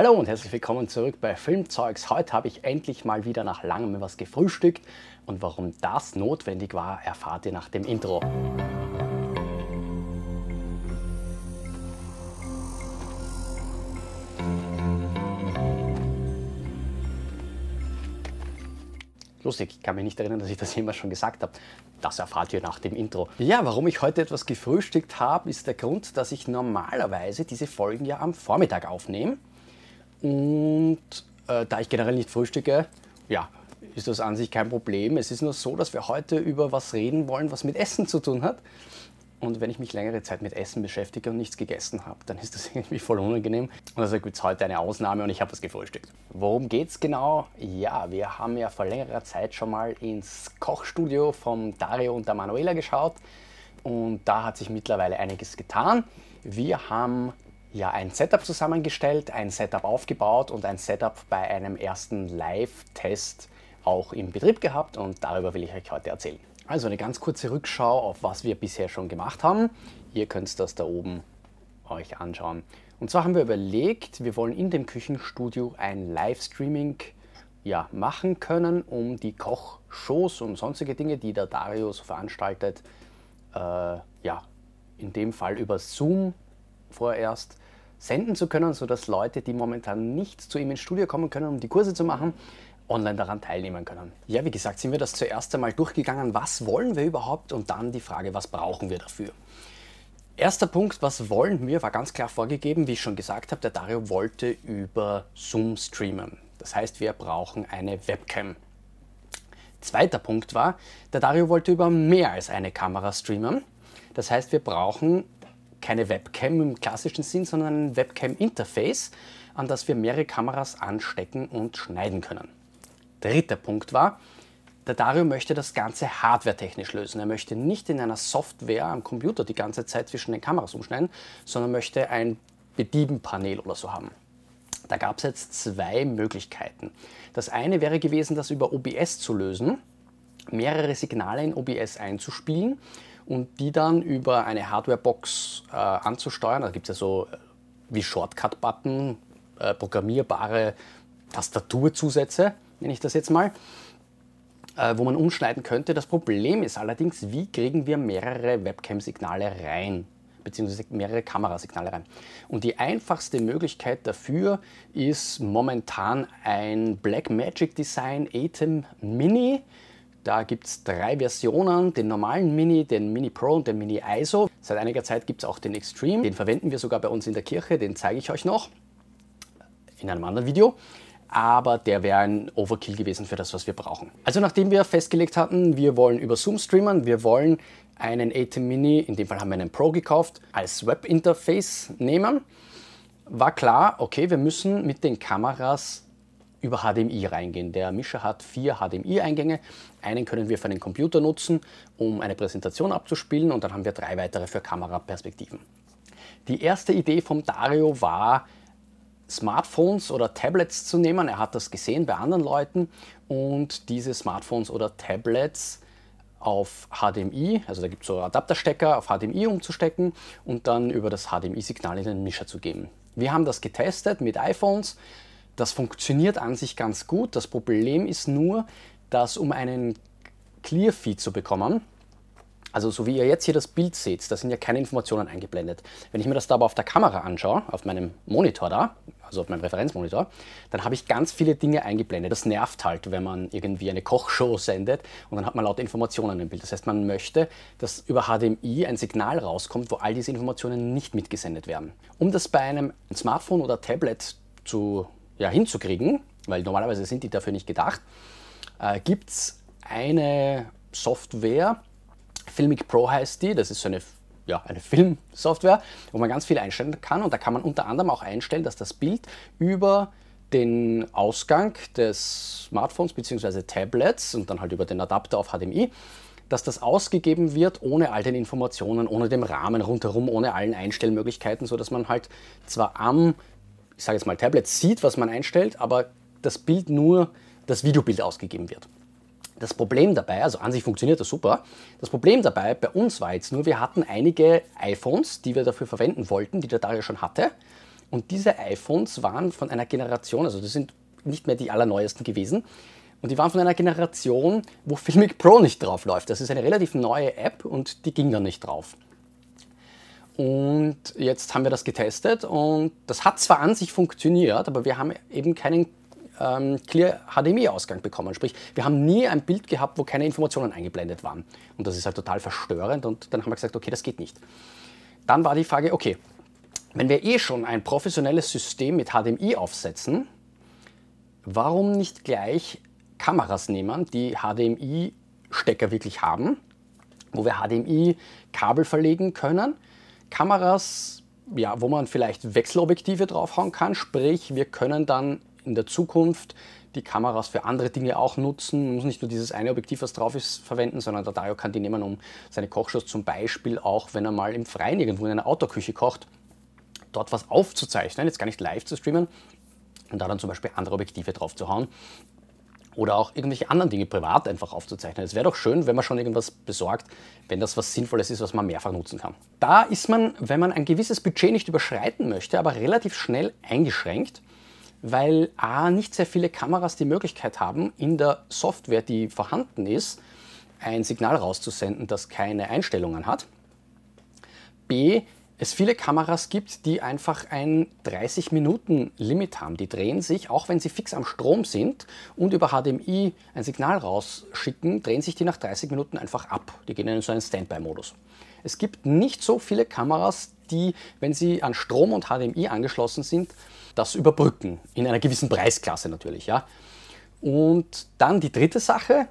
Hallo und herzlich willkommen zurück bei Filmzeugs. Heute habe ich endlich mal wieder nach langem was gefrühstückt und warum das notwendig war, erfahrt ihr nach dem Intro. Lustig, ich kann mich nicht erinnern, dass ich das jemals schon gesagt habe. Das erfahrt ihr nach dem Intro. Ja, warum ich heute etwas gefrühstückt habe, ist der Grund, dass ich normalerweise diese Folgen ja am Vormittag aufnehme. Und äh, da ich generell nicht frühstücke, ja, ist das an sich kein Problem. Es ist nur so, dass wir heute über was reden wollen, was mit Essen zu tun hat. Und wenn ich mich längere Zeit mit Essen beschäftige und nichts gegessen habe, dann ist das irgendwie voll unangenehm. Und deshalb also gibt es heute eine Ausnahme und ich habe was gefrühstückt. Worum geht's genau? Ja, wir haben ja vor längerer Zeit schon mal ins Kochstudio von Dario und der Manuela geschaut. Und da hat sich mittlerweile einiges getan. Wir haben ja, ein Setup zusammengestellt, ein Setup aufgebaut und ein Setup bei einem ersten Live-Test auch im Betrieb gehabt und darüber will ich euch heute erzählen. Also eine ganz kurze Rückschau auf was wir bisher schon gemacht haben. Ihr könnt das da oben euch anschauen. Und zwar haben wir überlegt, wir wollen in dem Küchenstudio ein Livestreaming ja, machen können, um die Kochshows und sonstige Dinge, die der Dario so veranstaltet, äh, ja, in dem Fall über Zoom vorerst senden zu können, sodass Leute, die momentan nicht zu ihm ins Studio kommen können, um die Kurse zu machen, online daran teilnehmen können. Ja, wie gesagt, sind wir das zuerst einmal durchgegangen, was wollen wir überhaupt und dann die Frage, was brauchen wir dafür. Erster Punkt, was wollen wir, war ganz klar vorgegeben, wie ich schon gesagt habe, der Dario wollte über Zoom streamen. Das heißt, wir brauchen eine Webcam. Zweiter Punkt war, der Dario wollte über mehr als eine Kamera streamen. Das heißt, wir brauchen keine Webcam im klassischen Sinn, sondern ein Webcam-Interface, an das wir mehrere Kameras anstecken und schneiden können. Dritter Punkt war, der Dario möchte das Ganze hardwaretechnisch lösen. Er möchte nicht in einer Software am Computer die ganze Zeit zwischen den Kameras umschneiden, sondern möchte ein Bediebenpanel oder so haben. Da gab es jetzt zwei Möglichkeiten. Das eine wäre gewesen, das über OBS zu lösen, mehrere Signale in OBS einzuspielen und die dann über eine Hardwarebox äh, anzusteuern. Da gibt es ja so äh, wie Shortcut-Button, äh, programmierbare Tastaturzusätze, nenne ich das jetzt mal, äh, wo man umschneiden könnte. Das Problem ist allerdings, wie kriegen wir mehrere Webcam-Signale rein? beziehungsweise mehrere Kamerasignale rein. Und die einfachste Möglichkeit dafür ist momentan ein Blackmagic Design Atem Mini da gibt es drei Versionen, den normalen Mini, den Mini Pro und den Mini ISO. Seit einiger Zeit gibt es auch den Extreme, den verwenden wir sogar bei uns in der Kirche, den zeige ich euch noch in einem anderen Video aber der wäre ein Overkill gewesen für das, was wir brauchen. Also nachdem wir festgelegt hatten, wir wollen über Zoom streamen, wir wollen einen ATEM Mini, in dem Fall haben wir einen Pro gekauft, als Webinterface nehmen, war klar, okay, wir müssen mit den Kameras über HDMI reingehen. Der Mischer hat vier HDMI-Eingänge. Einen können wir für den Computer nutzen, um eine Präsentation abzuspielen und dann haben wir drei weitere für Kameraperspektiven. Die erste Idee vom Dario war, Smartphones oder Tablets zu nehmen. Er hat das gesehen bei anderen Leuten und diese Smartphones oder Tablets auf HDMI, also da gibt es so Adapterstecker, auf HDMI umzustecken und dann über das HDMI-Signal in den Mischer zu geben. Wir haben das getestet mit iPhones das funktioniert an sich ganz gut. Das Problem ist nur, dass um einen Clear-Feed zu bekommen, also so wie ihr jetzt hier das Bild seht, da sind ja keine Informationen eingeblendet. Wenn ich mir das da aber auf der Kamera anschaue, auf meinem Monitor da, also auf meinem Referenzmonitor, dann habe ich ganz viele Dinge eingeblendet. Das nervt halt, wenn man irgendwie eine Kochshow sendet und dann hat man lauter Informationen im Bild. Das heißt, man möchte, dass über HDMI ein Signal rauskommt, wo all diese Informationen nicht mitgesendet werden. Um das bei einem Smartphone oder Tablet zu ja, hinzukriegen, weil normalerweise sind die dafür nicht gedacht, äh, gibt es eine Software, Filmic Pro heißt die, das ist so eine, ja, eine Filmsoftware, wo man ganz viel einstellen kann und da kann man unter anderem auch einstellen, dass das Bild über den Ausgang des Smartphones bzw. Tablets und dann halt über den Adapter auf HDMI, dass das ausgegeben wird ohne all den Informationen, ohne dem Rahmen rundherum, ohne allen Einstellmöglichkeiten, sodass man halt zwar am ich sage jetzt mal, Tablet sieht, was man einstellt, aber das Bild nur, das Videobild ausgegeben wird. Das Problem dabei, also an sich funktioniert das super, das Problem dabei bei uns war jetzt nur, wir hatten einige iPhones, die wir dafür verwenden wollten, die der Dario schon hatte. Und diese iPhones waren von einer Generation, also das sind nicht mehr die allerneuesten gewesen, und die waren von einer Generation, wo Filmic Pro nicht drauf läuft. Das ist eine relativ neue App und die ging dann nicht drauf. Und jetzt haben wir das getestet und das hat zwar an sich funktioniert, aber wir haben eben keinen ähm, Clear HDMI-Ausgang bekommen. Sprich, wir haben nie ein Bild gehabt, wo keine Informationen eingeblendet waren. Und das ist halt total verstörend und dann haben wir gesagt, okay, das geht nicht. Dann war die Frage, okay, wenn wir eh schon ein professionelles System mit HDMI aufsetzen, warum nicht gleich Kameras nehmen, die HDMI-Stecker wirklich haben, wo wir HDMI-Kabel verlegen können Kameras, ja, wo man vielleicht Wechselobjektive draufhauen kann, sprich wir können dann in der Zukunft die Kameras für andere Dinge auch nutzen. Man muss nicht nur dieses eine Objektiv, was drauf ist, verwenden, sondern der Dario kann die nehmen, um seine Kochshows zum Beispiel auch, wenn er mal im Freien irgendwo in einer Autoküche kocht, dort was aufzuzeichnen, jetzt gar nicht live zu streamen und da dann zum Beispiel andere Objektive drauf zu hauen oder auch irgendwelche anderen Dinge privat einfach aufzuzeichnen. Es wäre doch schön, wenn man schon irgendwas besorgt, wenn das was Sinnvolles ist, was man mehrfach nutzen kann. Da ist man, wenn man ein gewisses Budget nicht überschreiten möchte, aber relativ schnell eingeschränkt, weil a, nicht sehr viele Kameras die Möglichkeit haben, in der Software, die vorhanden ist, ein Signal rauszusenden, das keine Einstellungen hat. B, es viele Kameras gibt, die einfach ein 30-Minuten-Limit haben. Die drehen sich, auch wenn sie fix am Strom sind und über HDMI ein Signal rausschicken, drehen sich die nach 30 Minuten einfach ab. Die gehen in so einen Standby-Modus. Es gibt nicht so viele Kameras, die, wenn sie an Strom und HDMI angeschlossen sind, das überbrücken. In einer gewissen Preisklasse natürlich, ja. Und dann die dritte Sache,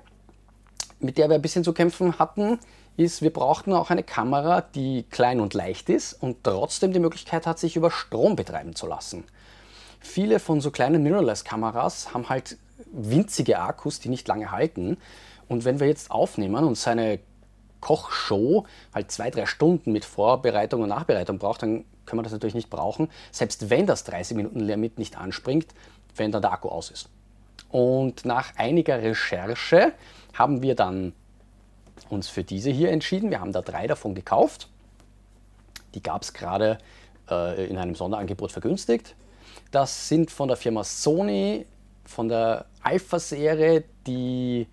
mit der wir ein bisschen zu kämpfen hatten, ist, wir brauchten auch eine Kamera, die klein und leicht ist und trotzdem die Möglichkeit hat, sich über Strom betreiben zu lassen. Viele von so kleinen Mirrorless-Kameras haben halt winzige Akkus, die nicht lange halten. Und wenn wir jetzt aufnehmen und seine Kochshow halt zwei, drei Stunden mit Vorbereitung und Nachbereitung braucht, dann können wir das natürlich nicht brauchen. Selbst wenn das 30 Minuten Limit nicht anspringt, wenn dann der Akku aus ist. Und nach einiger Recherche haben wir dann uns für diese hier entschieden. Wir haben da drei davon gekauft. Die gab es gerade äh, in einem Sonderangebot vergünstigt. Das sind von der Firma Sony, von der Alpha-Serie, die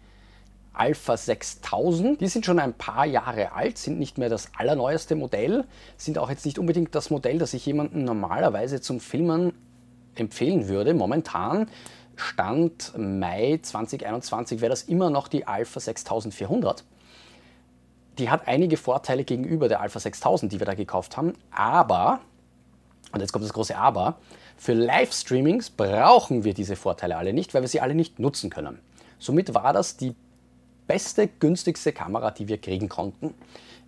Alpha 6000. Die sind schon ein paar Jahre alt, sind nicht mehr das allerneueste Modell, sind auch jetzt nicht unbedingt das Modell, das ich jemandem normalerweise zum Filmen empfehlen würde. Momentan, Stand Mai 2021, wäre das immer noch die Alpha 6400 die hat einige Vorteile gegenüber der Alpha 6000, die wir da gekauft haben, aber, und jetzt kommt das große Aber, für Livestreamings brauchen wir diese Vorteile alle nicht, weil wir sie alle nicht nutzen können. Somit war das die beste, günstigste Kamera, die wir kriegen konnten.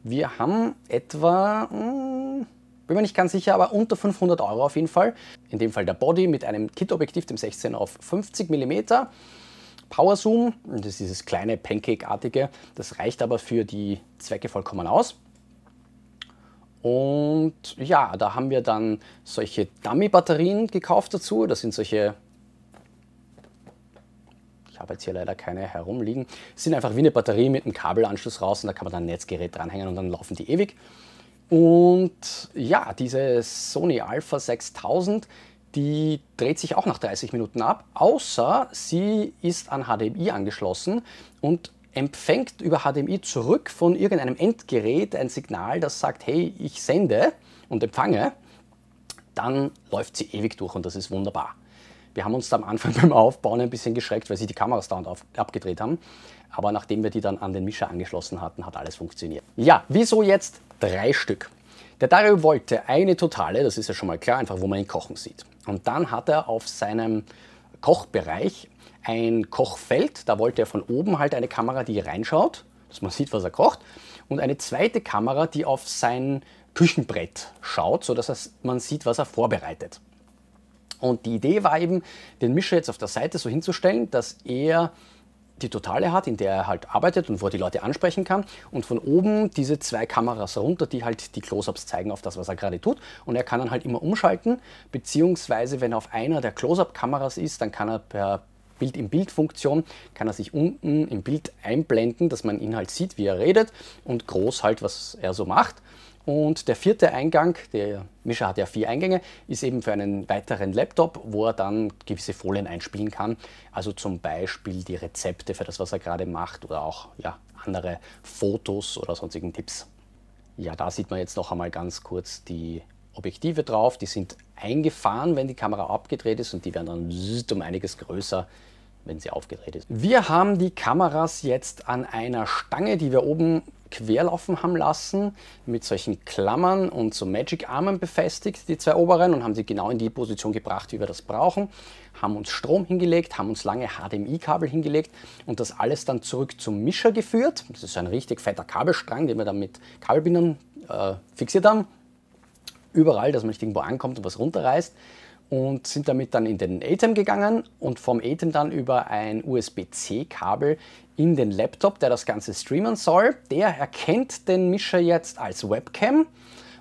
Wir haben etwa, mh, hm, bin mir nicht ganz sicher, aber unter 500 Euro auf jeden Fall. In dem Fall der Body mit einem Kit-Objektiv, dem 16 auf 50 mm Power Zoom, das ist dieses kleine Pancake-artige, das reicht aber für die Zwecke vollkommen aus. Und ja, da haben wir dann solche Dummy-Batterien gekauft dazu. Das sind solche, ich habe jetzt hier leider keine herumliegen, das sind einfach wie eine Batterie mit einem Kabelanschluss raus und da kann man dann ein Netzgerät dranhängen und dann laufen die ewig. Und ja, diese Sony Alpha 6000 die dreht sich auch nach 30 Minuten ab, außer sie ist an HDMI angeschlossen und empfängt über HDMI zurück von irgendeinem Endgerät ein Signal, das sagt, hey, ich sende und empfange, dann läuft sie ewig durch und das ist wunderbar. Wir haben uns da am Anfang beim Aufbauen ein bisschen geschreckt, weil sie die Kameras dauernd auf, abgedreht haben. Aber nachdem wir die dann an den Mischer angeschlossen hatten, hat alles funktioniert. Ja, wieso jetzt drei Stück? Der Dario wollte eine totale, das ist ja schon mal klar, einfach wo man ihn kochen sieht. Und dann hat er auf seinem Kochbereich ein Kochfeld. Da wollte er von oben halt eine Kamera, die reinschaut, dass man sieht, was er kocht. Und eine zweite Kamera, die auf sein Küchenbrett schaut, sodass man sieht, was er vorbereitet. Und die Idee war eben, den Mischer jetzt auf der Seite so hinzustellen, dass er die Totale hat, in der er halt arbeitet und wo er die Leute ansprechen kann. Und von oben diese zwei Kameras runter, die halt die Close-ups zeigen auf das, was er gerade tut. Und er kann dann halt immer umschalten, beziehungsweise wenn er auf einer der Close-up-Kameras ist, dann kann er per Bild in Bild-Funktion kann er sich unten im Bild einblenden, dass man ihn halt sieht, wie er redet und groß halt, was er so macht. Und der vierte Eingang, der Mischer hat ja vier Eingänge, ist eben für einen weiteren Laptop, wo er dann gewisse Folien einspielen kann. Also zum Beispiel die Rezepte für das, was er gerade macht oder auch ja, andere Fotos oder sonstigen Tipps. Ja, da sieht man jetzt noch einmal ganz kurz die Objektive drauf. Die sind eingefahren, wenn die Kamera abgedreht ist und die werden dann um einiges größer wenn sie aufgedreht ist. Wir haben die Kameras jetzt an einer Stange, die wir oben querlaufen haben lassen, mit solchen Klammern und so Magic-Armen befestigt, die zwei oberen, und haben sie genau in die Position gebracht, wie wir das brauchen, haben uns Strom hingelegt, haben uns lange HDMI-Kabel hingelegt und das alles dann zurück zum Mischer geführt. Das ist ein richtig fetter Kabelstrang, den wir dann mit Kabelbindern äh, fixiert haben. Überall, dass man nicht irgendwo ankommt und was runterreißt und sind damit dann in den ATEM gegangen und vom ATEM dann über ein USB-C-Kabel in den Laptop, der das Ganze streamen soll. Der erkennt den Mischer jetzt als Webcam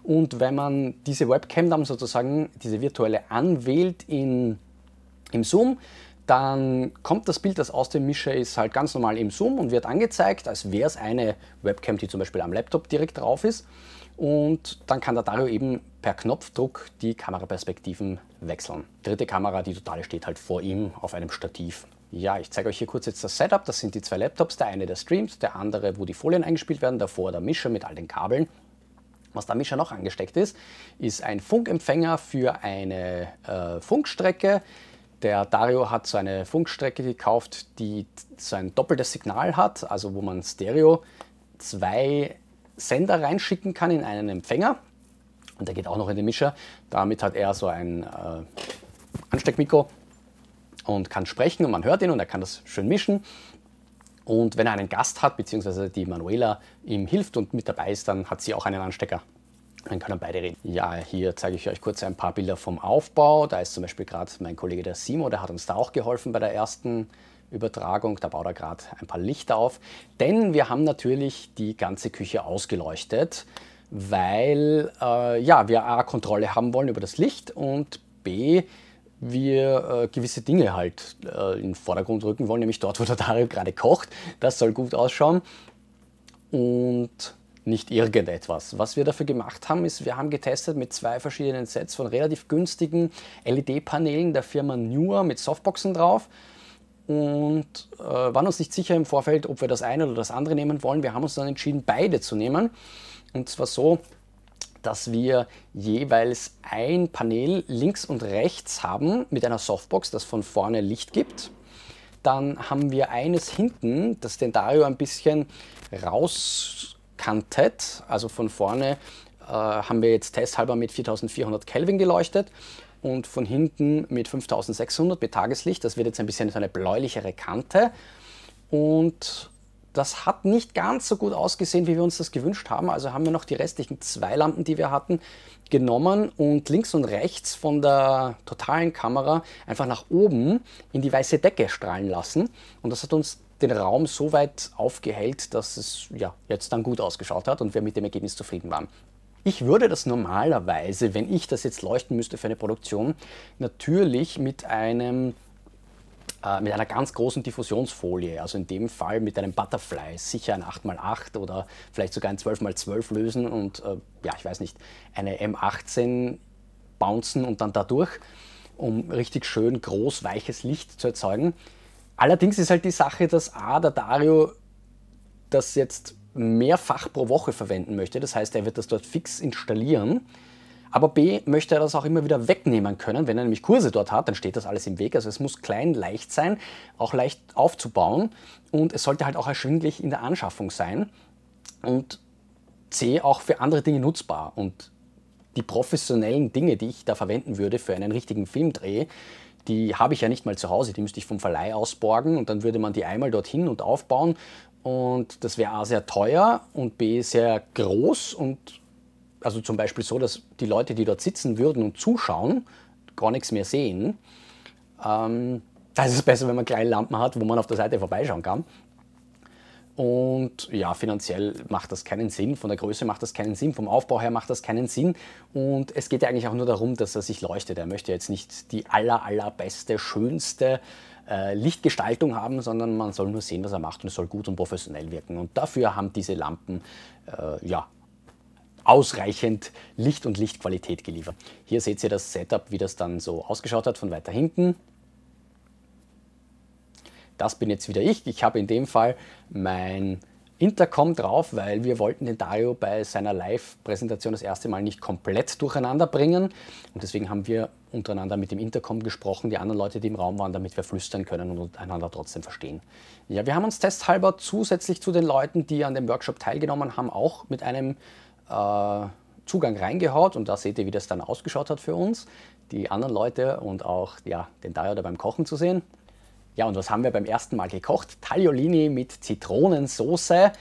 und wenn man diese Webcam dann sozusagen, diese virtuelle anwählt in, im Zoom, dann kommt das Bild, das aus dem Mischer ist, halt ganz normal im Zoom und wird angezeigt, als wäre es eine Webcam, die zum Beispiel am Laptop direkt drauf ist. Und dann kann der Dario eben per Knopfdruck die Kameraperspektiven wechseln. Dritte Kamera, die totale steht halt vor ihm auf einem Stativ. Ja, ich zeige euch hier kurz jetzt das Setup. Das sind die zwei Laptops, der eine der streamt, der andere, wo die Folien eingespielt werden, davor der Mischer mit all den Kabeln was der Mischer noch angesteckt ist, ist ein Funkempfänger für eine äh, Funkstrecke, der Dario hat so eine Funkstrecke gekauft, die so ein doppeltes Signal hat, also wo man Stereo zwei Sender reinschicken kann in einen Empfänger. Und der geht auch noch in den Mischer. Damit hat er so ein äh, Ansteckmikro und kann sprechen und man hört ihn und er kann das schön mischen. Und wenn er einen Gast hat, beziehungsweise die Manuela ihm hilft und mit dabei ist, dann hat sie auch einen Anstecker. Dann können beide reden. Ja, hier zeige ich euch kurz ein paar Bilder vom Aufbau. Da ist zum Beispiel gerade mein Kollege der Simo, der hat uns da auch geholfen bei der ersten Übertragung. Da baut er gerade ein paar Lichter auf. Denn wir haben natürlich die ganze Küche ausgeleuchtet, weil äh, ja, wir A, Kontrolle haben wollen über das Licht und B, wir äh, gewisse Dinge halt äh, in den Vordergrund rücken wollen, nämlich dort, wo der Dario gerade kocht. Das soll gut ausschauen. Und nicht irgendetwas. Was wir dafür gemacht haben, ist, wir haben getestet mit zwei verschiedenen Sets von relativ günstigen LED-Paneelen der Firma Newer mit Softboxen drauf und äh, waren uns nicht sicher im Vorfeld, ob wir das eine oder das andere nehmen wollen. Wir haben uns dann entschieden, beide zu nehmen. Und zwar so, dass wir jeweils ein Panel links und rechts haben mit einer Softbox, das von vorne Licht gibt. Dann haben wir eines hinten, das den Dario ein bisschen raus Kantet, also von vorne äh, haben wir jetzt testhalber mit 4400 Kelvin geleuchtet und von hinten mit 5600 bei Tageslicht. Das wird jetzt ein bisschen so eine bläulichere Kante und das hat nicht ganz so gut ausgesehen, wie wir uns das gewünscht haben. Also haben wir noch die restlichen zwei Lampen, die wir hatten, genommen und links und rechts von der totalen Kamera einfach nach oben in die weiße Decke strahlen lassen. Und das hat uns den Raum so weit aufgehellt, dass es ja, jetzt dann gut ausgeschaut hat und wir mit dem Ergebnis zufrieden waren. Ich würde das normalerweise, wenn ich das jetzt leuchten müsste für eine Produktion, natürlich mit einem äh, mit einer ganz großen Diffusionsfolie, also in dem Fall mit einem Butterfly, sicher ein 8x8 oder vielleicht sogar ein 12x12 lösen und äh, ja, ich weiß nicht, eine M18 bouncen und dann dadurch, um richtig schön groß weiches Licht zu erzeugen. Allerdings ist halt die Sache, dass A, der Dario das jetzt mehrfach pro Woche verwenden möchte. Das heißt, er wird das dort fix installieren. Aber B, möchte er das auch immer wieder wegnehmen können. Wenn er nämlich Kurse dort hat, dann steht das alles im Weg. Also es muss klein, leicht sein, auch leicht aufzubauen. Und es sollte halt auch erschwinglich in der Anschaffung sein. Und C, auch für andere Dinge nutzbar. Und die professionellen Dinge, die ich da verwenden würde für einen richtigen Filmdreh, die habe ich ja nicht mal zu Hause, die müsste ich vom Verleih ausborgen und dann würde man die einmal dorthin und aufbauen und das wäre A sehr teuer und B sehr groß und also zum Beispiel so, dass die Leute, die dort sitzen würden und zuschauen, gar nichts mehr sehen. Ähm, da ist es besser, wenn man kleine Lampen hat, wo man auf der Seite vorbeischauen kann. Und ja, finanziell macht das keinen Sinn, von der Größe macht das keinen Sinn, vom Aufbau her macht das keinen Sinn. Und es geht ja eigentlich auch nur darum, dass er sich leuchtet. Er möchte jetzt nicht die aller, allerbeste, schönste äh, Lichtgestaltung haben, sondern man soll nur sehen, was er macht und es soll gut und professionell wirken. Und dafür haben diese Lampen äh, ja, ausreichend Licht und Lichtqualität geliefert. Hier seht ihr das Setup, wie das dann so ausgeschaut hat von weiter hinten. Das bin jetzt wieder ich. Ich habe in dem Fall mein Intercom drauf, weil wir wollten den Dario bei seiner Live-Präsentation das erste Mal nicht komplett durcheinander bringen. Und deswegen haben wir untereinander mit dem Intercom gesprochen, die anderen Leute, die im Raum waren, damit wir flüstern können und einander trotzdem verstehen. Ja, wir haben uns testhalber zusätzlich zu den Leuten, die an dem Workshop teilgenommen haben, auch mit einem äh, Zugang reingehaut und da seht ihr, wie das dann ausgeschaut hat für uns, die anderen Leute und auch ja, den Dario da beim Kochen zu sehen. Ja, und was haben wir beim ersten Mal gekocht? Tagliolini mit Zitronensoße.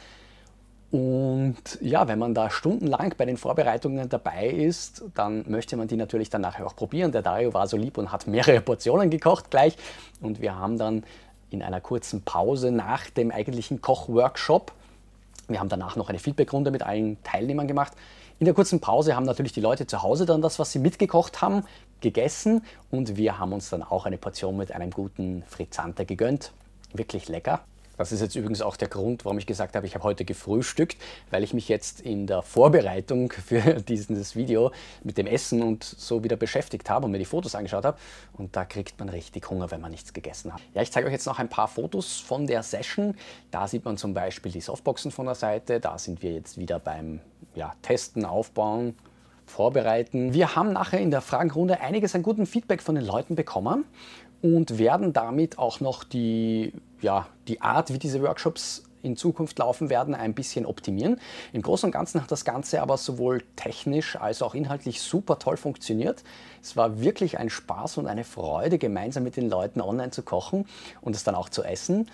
Und ja, wenn man da stundenlang bei den Vorbereitungen dabei ist, dann möchte man die natürlich dann nachher auch probieren. Der Dario war so lieb und hat mehrere Portionen gekocht gleich. Und wir haben dann in einer kurzen Pause nach dem eigentlichen Kochworkshop, wir haben danach noch eine Feedbackrunde mit allen Teilnehmern gemacht, in der kurzen Pause haben natürlich die Leute zu Hause dann das, was sie mitgekocht haben, gegessen und wir haben uns dann auch eine Portion mit einem guten Frizzante gegönnt. Wirklich lecker. Das ist jetzt übrigens auch der Grund, warum ich gesagt habe, ich habe heute gefrühstückt, weil ich mich jetzt in der Vorbereitung für dieses Video mit dem Essen und so wieder beschäftigt habe und mir die Fotos angeschaut habe. Und da kriegt man richtig Hunger, wenn man nichts gegessen hat. Ja, ich zeige euch jetzt noch ein paar Fotos von der Session. Da sieht man zum Beispiel die Softboxen von der Seite. Da sind wir jetzt wieder beim ja, testen, aufbauen, vorbereiten. Wir haben nachher in der Fragenrunde einiges an gutem Feedback von den Leuten bekommen und werden damit auch noch die, ja, die Art, wie diese Workshops in Zukunft laufen werden, ein bisschen optimieren. Im Großen und Ganzen hat das Ganze aber sowohl technisch als auch inhaltlich super toll funktioniert. Es war wirklich ein Spaß und eine Freude, gemeinsam mit den Leuten online zu kochen und es dann auch zu essen.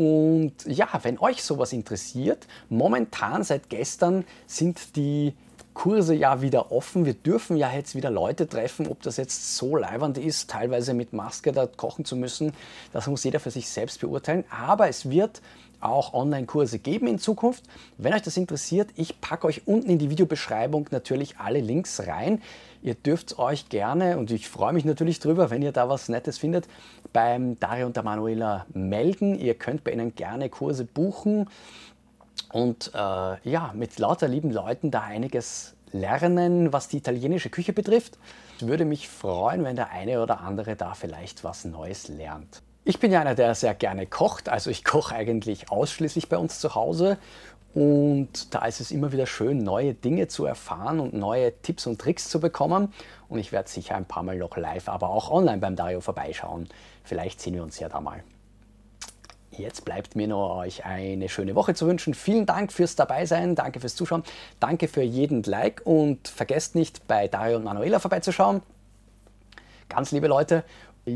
Und ja, wenn euch sowas interessiert, momentan seit gestern sind die Kurse ja wieder offen. Wir dürfen ja jetzt wieder Leute treffen, ob das jetzt so leibernd ist, teilweise mit Maske da kochen zu müssen. Das muss jeder für sich selbst beurteilen. Aber es wird auch Online-Kurse geben in Zukunft. Wenn euch das interessiert, ich packe euch unten in die Videobeschreibung natürlich alle Links rein. Ihr dürft euch gerne, und ich freue mich natürlich drüber, wenn ihr da was Nettes findet, beim Dario und der Manuela melden. Ihr könnt bei ihnen gerne Kurse buchen und äh, ja, mit lauter lieben Leuten da einiges lernen, was die italienische Küche betrifft. Ich würde mich freuen, wenn der eine oder andere da vielleicht was Neues lernt. Ich bin ja einer, der sehr gerne kocht, also ich koche eigentlich ausschließlich bei uns zu Hause und da ist es immer wieder schön, neue Dinge zu erfahren und neue Tipps und Tricks zu bekommen. Und ich werde sicher ein paar Mal noch live, aber auch online beim Dario vorbeischauen. Vielleicht sehen wir uns ja da mal. Jetzt bleibt mir nur euch eine schöne Woche zu wünschen. Vielen Dank fürs Dabeisein, danke fürs Zuschauen, danke für jeden Like und vergesst nicht, bei Dario und Manuela vorbeizuschauen. Ganz liebe Leute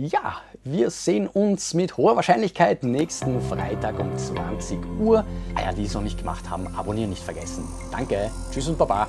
ja, wir sehen uns mit hoher Wahrscheinlichkeit nächsten Freitag um 20 Uhr. Ah ja, die es noch nicht gemacht haben, abonnieren nicht vergessen. Danke, tschüss und baba.